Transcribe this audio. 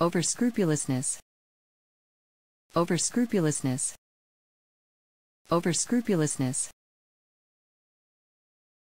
Overscrupulousness. Overscrupulousness. Overscrupulousness.